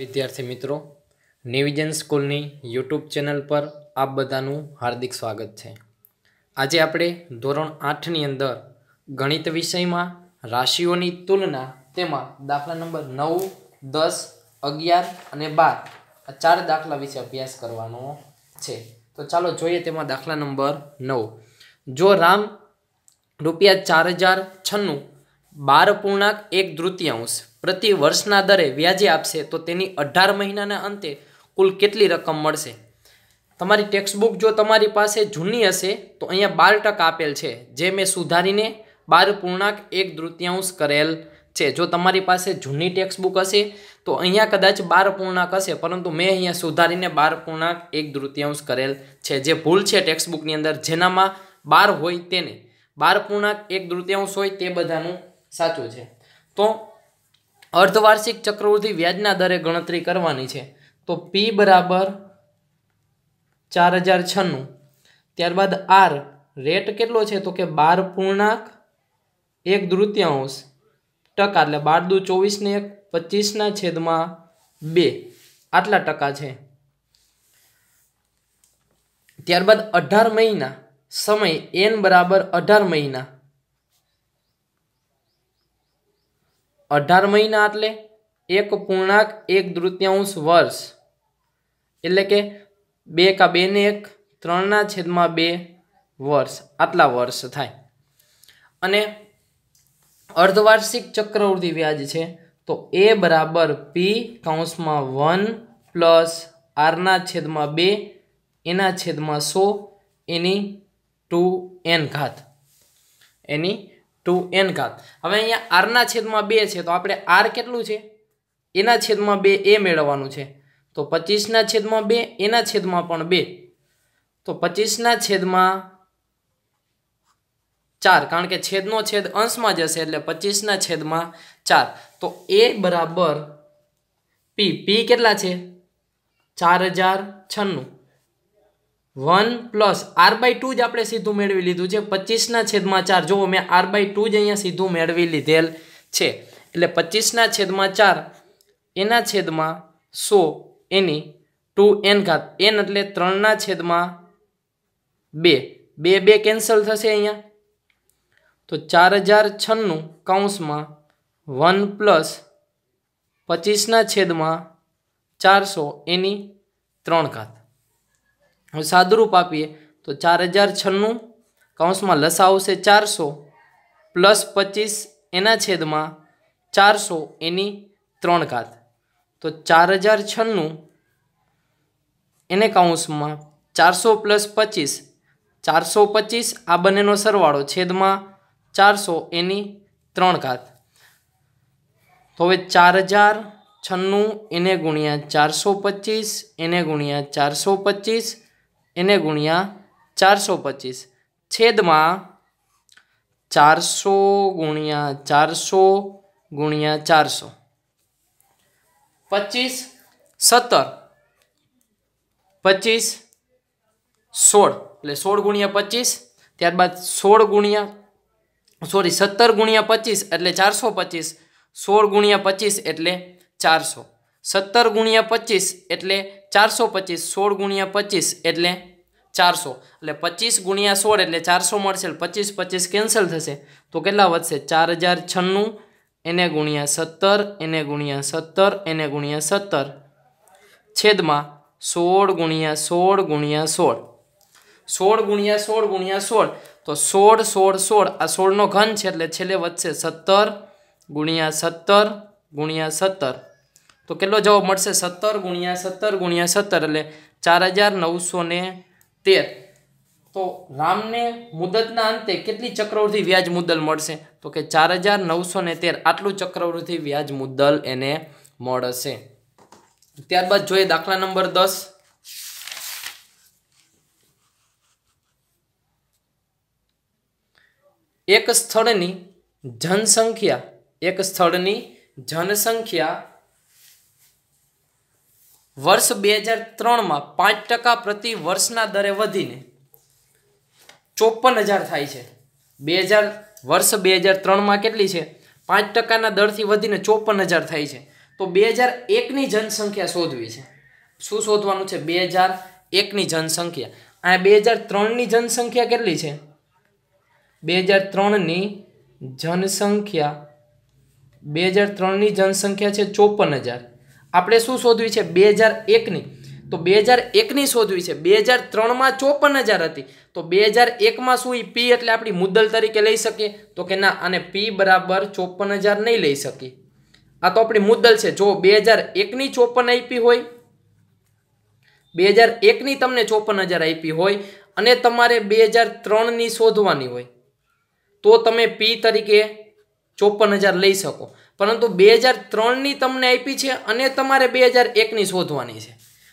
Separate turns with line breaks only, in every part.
વિદ્યાર્થી મિત્રો નિવિજન સ્કૂલની યુટ્યુબ ચેનલ પર આપ બધાનું હાર્દિક સ્વાગત છે આજે આપણે ધોરણ આઠની અંદર ગણિત વિષયમાં રાશિઓની તુલના તેમાં દાખલા નંબર નવ દસ અગિયાર અને બાર આ ચાર દાખલા વિશે અભ્યાસ કરવાનો છે તો ચાલો જોઈએ તેમાં દાખલા નંબર નવ જો રામ રૂપિયા ચાર હજાર છન્નું બાર પૂર્ણાંક એક તૃતીયાંશ પ્રતિ વર્ષના દરે વ્યાજે આપશે તો તેની અઢાર મહિનાના અંતે કુલ કેટલી રકમ મળશે તમારી ટેક્સ બુક જો તમારી પાસે જૂની હશે તો અહીંયા બાર ટકા આપેલ છે જે મેં સુધારીને બાર પૂર્ણાંક એક તૃતીયાંશ કરેલ છે જો તમારી પાસે જૂની ટેક્સ બુક હશે તો અહીંયા કદાચ બાર પૂર્ણાંક હશે પરંતુ મેં અહીંયા સુધારીને બાર પૂર્ણાંક એક તૃતીયાંશ કરેલ છે જે ભૂલ છે ટેક્સ અંદર જેનામાં બાર હોય તેને બાર પૂર્ણાંક એક તૃતીયાંશ હોય તે બધાનું સાચું છે તો અર્ધવાર્ષિક ચક્રવૃદ્ધિ વ્યાજના દરે ગણતરી કરવાની છે તો પી બરાબર ચાર હજાર છન્નું ત્યારબાદ આર રેટ કેટલો છે તો કે બાર પૂર્ણાંક એક તૃતીયાંશ ટકા એટલે બાર દુ ચોવીસને એક પચીસના છેદમાં બે આટલા ટકા છે ત્યારબાદ અઢાર મહિના સમય એન બરાબર અઢાર મહિના અઢાર મહિના એટલે એક પૂર્ણાંક એક તૃતીયાંશ વર્ષ એટલે કે બે કા બેને એક ત્રણના છેદમાં બે વર્ષ આટલા વર્ષ થાય અને અર્ધવાર્ષિક ચક્રવૃદ્ધિ વ્યાજ છે તો એ બરાબર પી કાઉન્સમાં વન પ્લસ આરના છેદમાં બે એના છેદમાં સો એની ટુ એન ઘાત એની ટુ એન ઘાત હવે અહીંયા આરના છેદમાં બે છે તો આપણે આર કેટલું છે એના છેદમાં બે એ મેળવવાનું છે તો પચીસના છેદમાં બે એના છેદમાં પણ બે તો પચીસના છેદમાં ચાર કારણ કે છેદનો છેદ અંશમાં જશે એટલે પચીસના છેદમાં ચાર તો એ બરાબર પી પી કેટલા છે ચાર હજાર છન્નું one plus R by two જ આપણે સીધું મેળવી લીધું છે પચીસના છેદમાં ચાર જુઓ મેં આર બાય ટુ જ અહીંયા સીધું મેળવી લીધેલ છે એટલે પચીસના છેદમાં ચાર એના છેદમાં સો એની ટુ એન ઘાત એન એટલે ત્રણના છેદમાં બે બે બે કેન્સલ થશે અહીંયા તો ચાર હજાર છન્નું કૌંસમાં વન પ્લસ પચીસના છેદમાં ચારસો એની ત્રણ ઘાત હવે સાદુરૂપ આપીએ તો ચાર હજાર છન્નું કૌંસમાં લસા આવશે ચારસો પ્લસ પચીસ એના છેદમાં ચારસો એની ત્રણ ઘાત તો ચાર હજાર છન્નું એને કૌંસમાં ચારસો પ્લસ પચીસ ચારસો પચીસ આ બંનેનો સરવાળો છેદમાં ચારસો એની ત્રણ ઘાત તો હવે ચાર હજાર છન્નું એને ગુણ્યા ચારસો પચીસ એને ગુણ્યા ચારસો પચીસ એને ગુણ્યા ચારસો પચીસ છેદમાં ચારસો ગુણ્યા ચારસો ગુણ્યા ચારસો પચીસ સત્તર પચીસ સોળ એટલે સોળ ગુણ્યા પચીસ ત્યારબાદ સોળ ગુણ્યા સોરી સત્તર ગુણ્યા પચીસ એટલે ચારસો પચીસ સોળ ગુણ્યા પચીસ એટલે ચારસો સત્તર ગુણ્યા પચીસ એટલે ચારસો પચીસ સોળ ગુણ્યા પચીસ એટલે ચારસો એટલે પચીસ ગુણ્યા સોળ એટલે ચારસો મળશે પચીસ પચીસ કેન્સલ થશે તો કેટલા વધશે ચાર હજાર છન્નું એને ગુણ્યા સત્તર એને ગુણ્યા સત્તર એને ગુણ્યા સત્તર છેદમાં સોળ ગુણ્યા સોળ ગુણ્યા સોળ સોળ ગુણ્યા સોળ ગુણ્યા સોળ તો સોળ સોળ સોળ આ સોળનો ઘન છે એટલે છેલ્લે વધશે સત્તર ગુણ્યા સત્તર ગુણ્યા સત્તર તો કેટલો જવાબ મળશે સત્તર ગુણ્યા સત્તર ગુણ્યા સત્તર એટલે ચાર હજાર નવસો ને તેર તો રામને મુદતના અંતે કેટલી ચક્રવૃદ્ધિ વ્યાજ મુદ્દલ મળશે તો કે ચાર હજાર નવસો ને તેર આટલું ચક્રવૃદ્ધિ વ્યાજ મુદ્દલ એને મળશે ત્યારબાદ જોઈએ દાખલા નંબર દસ એક સ્થળની જનસંખ્યા એક સ્થળની જનસંખ્યા વર્ષ બે હજાર ત્રણમાં પાંચ ટકા પ્રતિ વર્ષના દરે વધીને ચોપન હજાર થાય છે બે હજાર વર્ષ બે હજાર ત્રણમાં કેટલી છે પાંચ ટકાના દરથી વધીને ચોપન હજાર થાય છે તો બે હજાર એકની જનસંખ્યા શોધવી છે શું શોધવાનું છે બે હજાર એકની જનસંખ્યા આ બે હજાર ત્રણની જનસંખ્યા કેટલી છે બે હજાર ત્રણની જનસંખ્યા બે હજાર ત્રણની જનસંખ્યા છે ચોપન હજાર આપણે શું શોધવી છે બે હજાર એકની તો બે હજાર એકની શોધવી છે બે હજાર ત્રણમાં ચોપન હજાર હતી તો બે હજાર એકમાં શું એ પી એટલે આપણી મુદ્દલ તરીકે લઈ શકીએ તો કે ના અને પી બરાબર ચોપન હજાર નહીં લઈ શકીએ આ તો આપણી મુદ્દલ છે જો બે હજાર એકની ચોપન આપી હોય બે હજાર એકની તમને ચોપન હજાર આપી હોય અને તમારે બે હજાર ત્રણની શોધવાની હોય તો તમે પી તરીકે ચોપન હજાર લઈ શકો પરંતુ બે હજાર ત્રણની તમને આપી છે અને તમારે બે હજાર એકની શોધવાની છે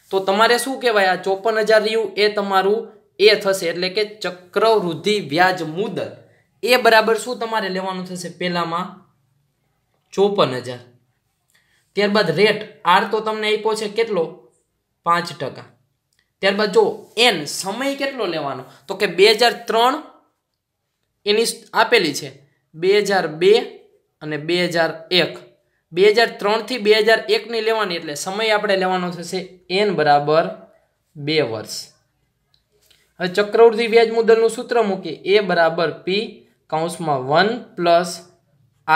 તો તમારે શું કહેવાય આ ચોપન હજાર રહ્યું એ તમારું એ થશે એટલે કે ચક્રવૃદ્ધિ વ્યાજ મુદત એ બરાબર શું તમારે લેવાનું થશે પહેલામાં ચોપન હજાર ત્યારબાદ રેટ આર તો તમને આપ્યો છે કેટલો પાંચ ટકા ત્યારબાદ જો એન સમય કેટલો લેવાનો તો કે બે હજાર ત્રણ એની આપેલી છે બે હજાર બે અને બે હજાર એક બે હજાર ત્રણથી બે હજાર એકની લેવાની એટલે સમય આપણે લેવાનો થશે એન બરાબર બે વર્ષ હવે ચક્રવૃદ્ધિ વ્યાજ મુદ્દલનું સૂત્ર મૂકીએ એ બરાબર પી કૌંસમાં વન પ્લસ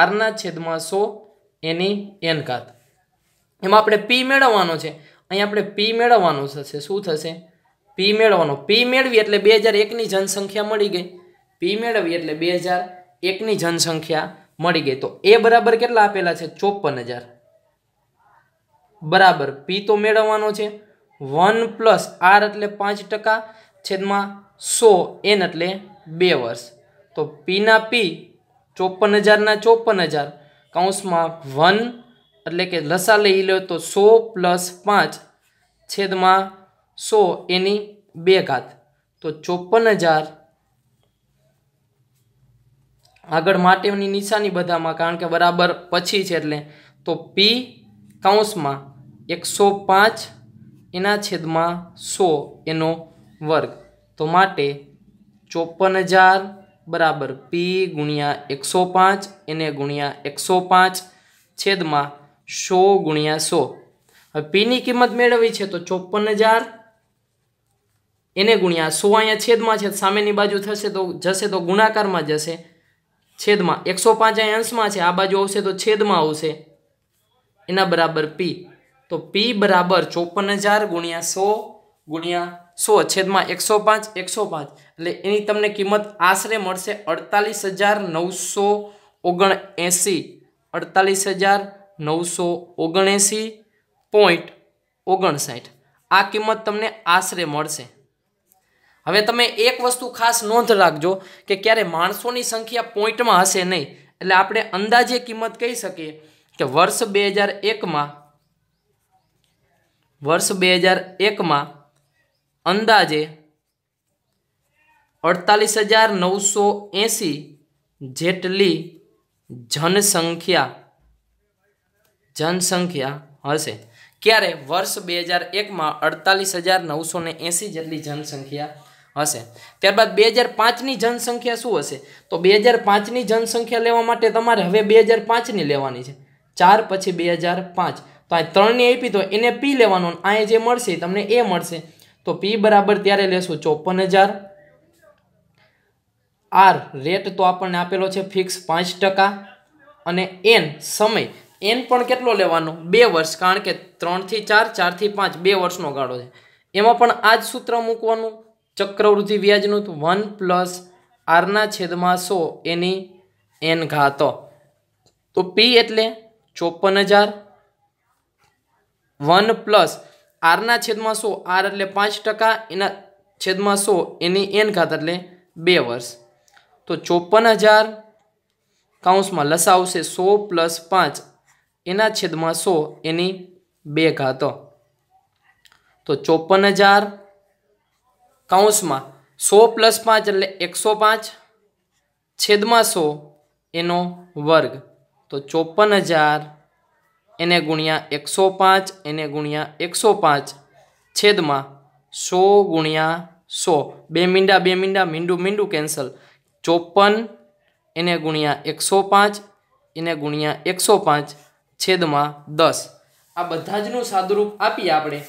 આરના છેદમાં સો એની એન ઘાત એમાં આપણે પી મેળવવાનો છે અહીં આપણે પી મેળવવાનું થશે શું થશે પી મેળવવાનો પી મેળવી એટલે બે હજાર એકની જનસંખ્યા મળી ગઈ પી મેળવી એટલે બે હજાર એકની જનસંખ્યા મળી ગઈ તો એ બરાબર કેટલા આપેલા છે ચોપન હજાર બરાબર પી તો મેળવવાનો છે વન પ્લસ આર એટલે પાંચ ટકા છેદમાં સો એન એટલે બે વર્ષ તો પીના પી ચોપન હજારના ચોપન હજાર કૌંસમાં વન એટલે કે લસા લઈ લો તો સો પ્લસ પાંચ છેદમાં સો એની બે ઘાત તો ચોપન હજાર આગળ માટેની નિશાની બધામાં કારણ કે બરાબર પછી છે એટલે તો પી કૌંસમાં એકસો પાંચ એના છેદમાં સો એનો વર્ગ તો માટે ચોપન હજાર બરાબર પી ગુણ્યા એકસો પાંચ એને ગુણ્યા એકસો પાંચ છેદમાં સો ગુણ્યા સો હવે પીની કિંમત મેળવવી છે તો ચોપન હજાર એને ગુણ્યા સો અહીંયા છેદમાં છે સામેની બાજુ થશે તો જશે તો ગુણાકારમાં જશે છેદમાં એકસો પાંચ અહીં અંશમાં છે આ બાજુ આવશે તો છેદમાં આવશે એના બરાબર પી તો પી બરાબર ચોપન હજાર ગુણ્યા સો ગુણ્યા સો છેદમાં એકસો પાંચ એકસો પાંચ એટલે એની તમને કિંમત આશરે મળશે અડતાલીસ હજાર નવસો ઓગણ એંસી અડતાલીસ હજાર નવસો ઓગણએંસી પોઈન્ટ ઓગણસાઠ આ કિંમત તમને આશરે મળશે હવે તમે એક વસ્તુ ખાસ નોંધ રાખજો કે ક્યારે માણસોની સંખ્યા પોઈન્ટમાં હશે નહીં એટલે આપણે અંદાજે કિંમત કહી શકીએ કે વર્ષ બે હજાર એકમાં વર્ષ બે હજાર એકમાં અંદાજે અડતાલીસ હજાર નવસો એંસી જેટલી જનસંખ્યા જનસંખ્યા હશે ક્યારે વર્ષ બે હજાર એકમાં અડતાલીસ હજાર નવસો ને એંસી જેટલી જનસંખ્યા હશે ત્યારબાદ બે હજાર પાંચની જનસંખ્યા શું હશે તો બે હજાર પાંચની જનસંખ્યા લેવા માટે તમારે હવે બે હજાર પાંચની લેવાની છે ચાર પછી બે હજાર પાંચ તો આ ત્રણની આપી તો એને પી લેવાનો આ જે મળશે તમને એ મળશે તો પી બરાબર ત્યારે લેશું ચોપન હજાર આર રેટ તો આપણને આપેલો છે ફિક્સ પાંચ ટકા અને એન સમય એન પણ કેટલો લેવાનો બે વર્ષ કારણ કે ત્રણથી ચાર ચારથી પાંચ બે વર્ષનો ગાળો છે એમાં પણ આ જ સૂત્ર મૂકવાનું ચક્રવૃદ્ધિ વ્યાજનું વન પ્લસ આરના છેદમાં સો એની એન ઘાત તો પી એટલે ચોપન હજાર વન પ્લસ આરના છેદમાં સો આર એટલે પાંચ ટકા એના છેદમાં સો એની એન ઘાત એટલે બે વર્ષ તો ચોપન હજાર કાઉન્સમાં લસા આવશે સો પ્લસ પાંચ એના છેદમાં સો એની બે ઘાત તો ચોપન હજાર કૌંસમાં સો પ્લસ પાંચ એટલે એકસો પાંચ છેદમાં સો એનો વર્ગ તો ચોપન હજાર એને ગુણ્યા એકસો પાંચ એને ગુણ્યા એકસો પાંચ છેદમાં સો ગુણ્યા સો બે મીંડા બે મીંડા મીંડું મીંડું કેન્સલ ચોપન એને ગુણ્યા એકસો પાંચ એને ગુણ્યા એકસો પાંચ છેદમાં દસ આ બધા જનું સાદુરૂપ આપીએ આપણે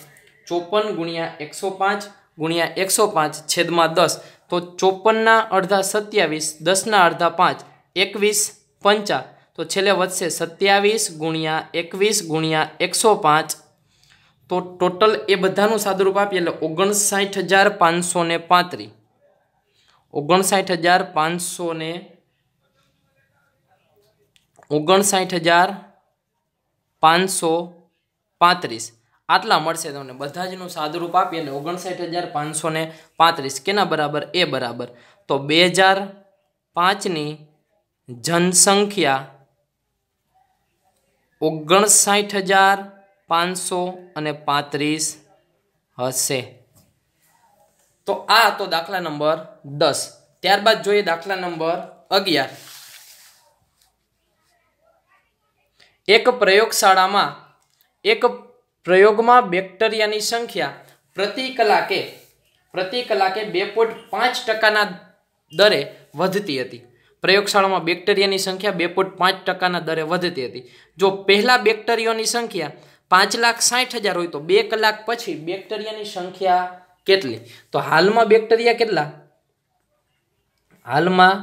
ચોપન ગુણ્યા એકસો પાંચ ગુણ્યા એકસો પાંચ છેદમાં દસ તો ચોપનના અડધા સત્યાવીસ દસના અડધા પાંચ એકવીસ પંચા તો છેલ્લે વધશે સત્યાવીસ ગુણ્યા એકવીસ ગુણ્યા એકસો પાંચ તો ટોટલ એ બધાનું સાદુરૂપ આપીએ એટલે ઓગણસાઠ હજાર પાંચસો ને પાંત્રીસ ઓગણસાઠ હજાર પાંચસો ને ઓગણસાઠ હજાર પાંચસો પાંત્રીસ આટલા મળશે તમને બધા જનું સાદુરૂપ આપીએ એટલે ઓગણસાઠ હજાર પાંચસો ને પાંત્રીસ કેના બરાબર એ બરાબર તો બે હજાર પાંચની જનસંખ્યા ઓગણસાઠ હજાર પાંચસો અને પાંત્રીસ હશે તો આ હતો દાખલા નંબર દસ ત્યારબાદ જોઈએ દાખલા નંબર અગિયાર એક પ્રયોગશાળામાં એક પ્રયોગમાં બેક્ટેરિયાની સંખ્યા પ્રતિ કલાકે પ્રતિ કલાકે બે પોઈન્ટ પાંચ ટકાના દરે વધતી હતી પ્રયોગશાળામાં બેક્ટેરિયાની સંખ્યા બે પોઈન્ટ પાંચ ટકાના દરે વધતી હતી જો પહેલાં બેક્ટેરિયોની સંખ્યા પાંચ લાખ સાઠ હજાર હોય તો બે કલાક પછી બેક્ટેરિયાની સંખ્યા કેટલી તો હાલમાં બેક્ટેરિયા કેટલા હાલમાં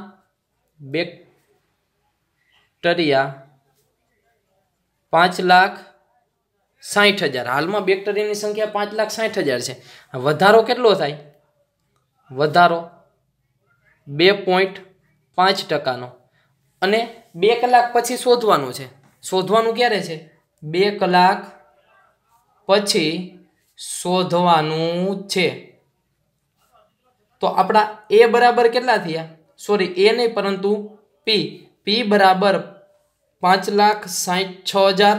બેક્ટેરિયા પાંચ લાખ સાહીઠ હજાર હાલમાં બેક્ટેરિયાની સંખ્યા પાંચ લાખ સાહીઠ હજાર છે વધારો કેટલો થાય વધારો બે પોઈન્ટ પાંચ ટકાનો અને બે કલાક પછી શોધવાનું છે શોધવાનું ક્યારે છે બે કલાક પછી શોધવાનું છે તો આપણા એ બરાબર કેટલા થયા સોરી એ નહીં પરંતુ પી પી બરાબર પાંચ લાખ સાઠ છ હજાર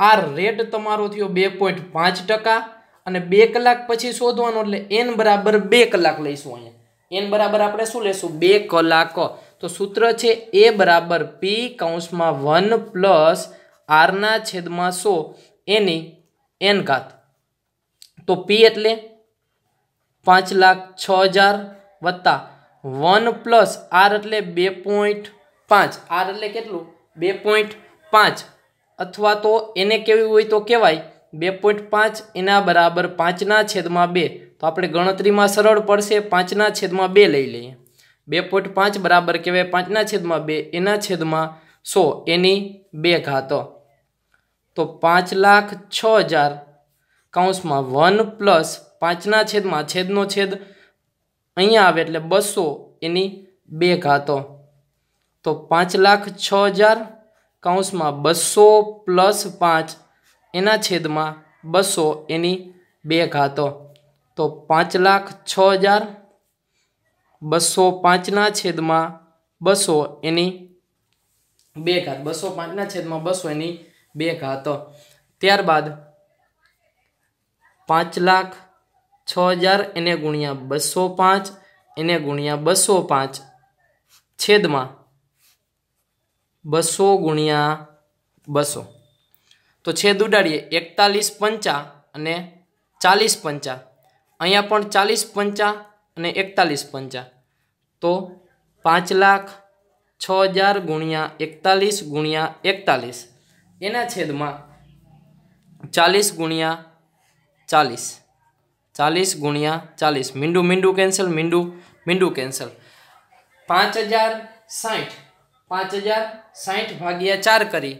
આ રેટ તમારો થયો બે પોઈન્ટ પાંચ ટકા અને બે કલાક પછી શોધવાનો એટલે એન બરાબર બે કલાક લઈશું અહીંયા એન બરાબર આપણે શું લેશું બે કલાક તો સૂત્ર છે એ બરાબર પી કૌંસમાં વન પ્લસ આરના છેદમાં સો એની એન ઘાત તો પી એટલે પાંચ લાખ છ હજાર વત્તા વન પ્લસ આર એટલે બે પોઈન્ટ પાંચ આર એટલે કેટલું બે પોઈન્ટ પાંચ અથવા તો એને કેવી હોય તો કહેવાય બે પોઈન્ટ પાંચ એના બરાબર પાંચના છેદમાં બે તો આપણે ગણતરીમાં સરળ પડશે પાંચના છેદમાં બે લઈ લઈએ બે પોઈન્ટ પાંચ બરાબર કહેવાય પાંચના છેદમાં બે એના છેદમાં સો એની બે ઘાતો તો પાંચ લાખ છ હજાર કૌંસમાં વન પ્લસ પાંચના છેદમાં છેદનો છેદ અહીંયા આવે એટલે બસો એની બે ઘાતો તો પાંચ લાખ છ હજાર કૌંસમાં બસો પ્લસ પાંચ એના છેદમાં બસો એની બે ઘાતો તો પાંચ લાખ છ હજાર બસો પાંચના છેદમાં બસો એની બે ઘાત બસો પાંચના છેદમાં બસો એની બે ઘાતો ત્યારબાદ પાંચ લાખ છ હજાર એને ગુણ્યા બસો પાંચ એને ગુણ્યા બસો પાંચ છેદમાં બસો ગુણ્યા બસો તો છેદ ઉડાડીએ એકતાલીસ પંચા અને ચાલીસ પંચા અહીંયા પણ ચાલીસ પંચા અને એકતાલીસ પંચા તો પાંચ લાખ છ હજાર ગુણ્યા એકતાલીસ ગુણ્યા એકતાલીસ એના છેદમાં ચાલીસ ગુણ્યા ચાલીસ ચાલીસ ગુણ્યા ચાલીસ મીંડું મીંડું કેન્સલ મીંડું મીંડું કેન્સલ પાંચ હજાર સાઠ પાંચ હજાર સાઠ ભાગ્યા ચાર કરી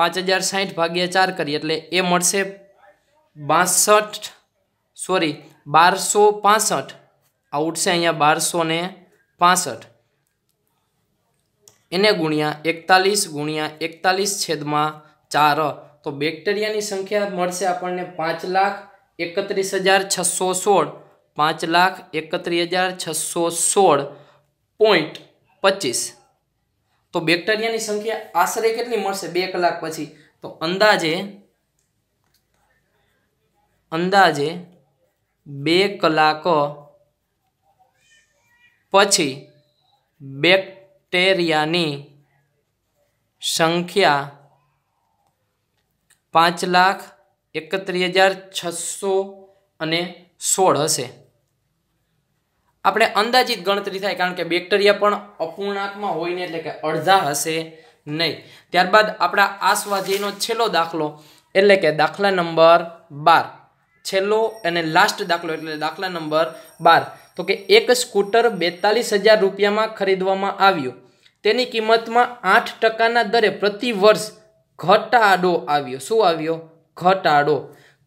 પાંચ હજાર સાઠ ભાગ્યા ચાર કરી એટલે એ મળશે બાસઠ સોરી બારસો પાસઠ આ ઉઠશે અહીંયા બારસો ને પાસઠ એને ગુણ્યા એકતાલીસ ગુણ્યા એકતાલીસ છેદમાં ચાર તો બેક્ટેરિયાની સંખ્યા મળશે આપણને પાંચ લાખ એકત્રીસ હજાર છસો સોળ પાંચ લાખ એકત્રીસ હજાર છસો સોળ પોઈન્ટ પચીસ તો બેક્ટેરિયાની સંખ્યા આશરે કેટલી મળશે બે કલાક પછી તો અંદાજે અંદાજે બે કલાક પછી બેક્ટેરિયાની સંખ્યા પાંચ લાખ એકત્રીસ હજાર છસો અને સોળ હશે આપણે અંદાજિત ગણતરી થાય કારણ કે બેક્ટેરિયા પણ અપૂર્ણાંકમાં હોય ને એટલે કે અડધા હશે નહીં ત્યારબાદ આપણા આ છેલ્લો દાખલો એટલે કે દાખલા નંબર બાર છેલ્લો અને લાસ્ટ દાખલો એટલે દાખલા નંબર બાર તો કે એક સ્કૂટર બેતાલીસ હજાર રૂપિયામાં ખરીદવામાં આવ્યું તેની કિંમતમાં આઠ ટકાના દરે પ્રતિ વર્ષ ઘટાડો આવ્યો શું આવ્યો ઘટાડો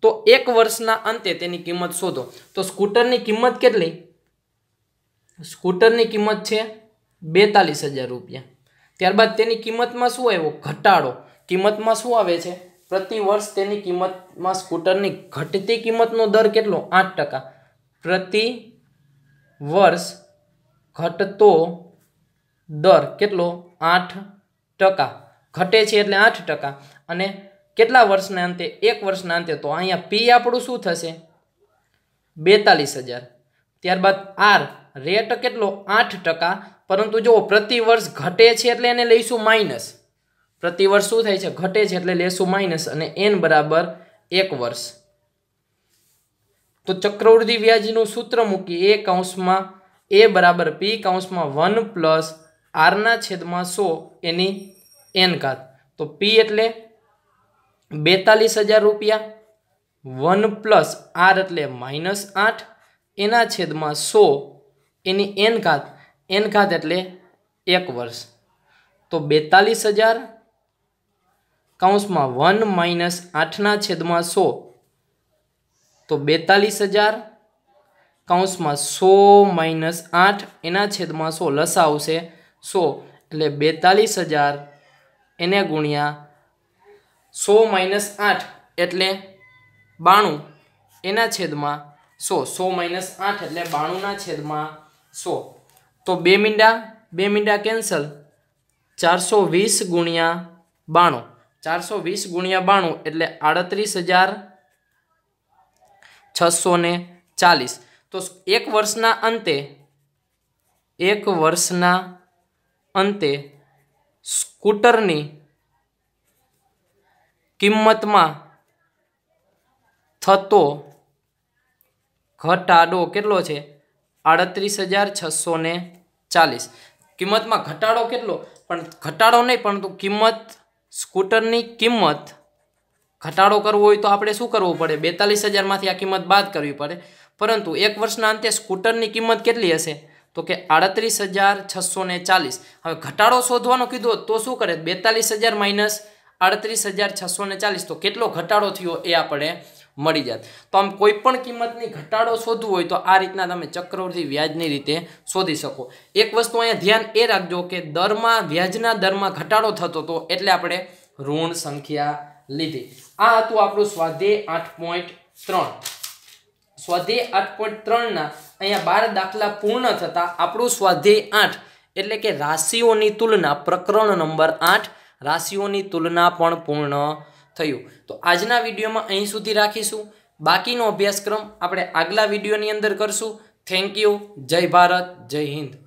તો એક વર્ષના અંતે તેની કિંમત શોધો તો સ્કૂટરની કિંમત કેટલી સ્કૂટરની કિંમત છે બેતાલીસ હજાર રૂપિયા ત્યારબાદ તેની કિંમતમાં શું આવ્યો ઘટાડો કિંમતમાં શું આવે છે પ્રતિ વર્ષ તેની કિંમતમાં સ્કૂટરની ઘટતી કિંમતનો દર કેટલો આઠ ટકા પ્રતિ વર્ષ ઘટતો દર કેટલો આઠ ટકા ઘટે છે એટલે આઠ ટકા અને કેટલા વર્ષના અંતે એક વર્ષના અંતે તો અહીંયા પી આપણું શું થશે બેતાલીસ હજાર ત્યારબાદ આર રેટ કેટલો આઠ ટકા પરંતુ જો પ્રતિવર્ષ ઘટે છે એટલે એને લઈશું માઇનસ પ્રતિવર્ષ શું થાય છે ઘટે છે એટલે લેશું માઇનસ અને એન બરાબર એક વર્ષ તો ચક્રવૃદ્ધિ વ્યાજનું સૂત્ર મૂકી એ કૌંસમાં એ બરાબર પી કૌંસમાં વન પ્લસ આરના છેદમાં સો એની એન ઘાત તો પી એટલે બેતાલીસ હજાર રૂપિયા વન પ્લસ આર એટલે માઇનસ આઠ એના છેદમાં સો એની એન ઘાત એન ઘાત એટલે એક વર્ષ તો બેતાલીસ હજાર કૌંસમાં વન માઇનસ આઠના છેદમાં સો તો બેતાલીસ હજાર કૌંસમાં સો માઇનસ આઠ એના છેદમાં સો લસા આવશે સો એટલે બેતાલીસ હજાર એને ગુણ્યા સો માઇનસ આઠ એટલે બાણું એના છેદમાં સો સો માઇનસ આઠ એટલે બાણુંના છેદમાં સો તો બે મીંડા બે મીંડા કેન્સલ ચારસો વીસ ગુણ્યા બાણું ચારસો વીસ ગુણ્યા બાણું એટલે આડત્રીસ હજાર છસો ને ચાલીસ તો એક વર્ષના અંતે એક વર્ષના અંતે સ્કૂટરની કિંમતમાં થતો ઘટાડો કેટલો છે આડત્રીસ હજાર છસો ને ચાલીસ કિંમતમાં ઘટાડો કેટલો પણ ઘટાડો નહીં પરંતુ કિંમત સ્કૂટરની કિંમત ઘટાડો કરવો હોય તો આપણે શું કરવું પડે બેતાલીસ હજારમાંથી આ કિંમત બાદ કરવી પડે પરંતુ એક વર્ષના અંતે સ્કૂટરની કિંમત કેટલી હશે તો કે આડત્રીસ હજાર છસો ને ચાલીસ હવે ઘટાડો શોધવાનો કીધો તો શું કરે બેતાલીસ હજાર માઇનસ આડત્રીસ હજાર છસો ને ચાલીસ તો કેટલો ઘટાડો થયો એ આપણે મળી જાત તો આમ કોઈ પણ કિંમતની ઘટાડો શોધવું હોય તો આ રીતના તમે ચક્રવૃદ્ધિ વ્યાજની રીતે શોધી શકો એક વસ્તુ અહીંયા ધ્યાન એ રાખજો કે દરમાં વ્યાજના દરમાં ઘટાડો થતો હતો એટલે આપણે ઋણ સંખ્યા લીધી આ હતું આપણું સ્વાધ્યાય આઠ પોઈન્ટ ત્રણ સ્વાધ્યાય આઠ પોઈન્ટ ત્રણના અહીંયા બાર દાખલા પૂર્ણ થતાં આપણું સ્વાધ્યાય આઠ એટલે કે રાશિઓની તુલના પ્રકરણ નંબર આઠ રાશિઓની તુલના પણ પૂર્ણ થયું તો આજના વિડીયોમાં અહીં સુધી રાખીશું બાકીનો અભ્યાસક્રમ આપણે આગલા વિડીયોની અંદર કરશું થેન્ક યુ જય ભારત જય હિન્દ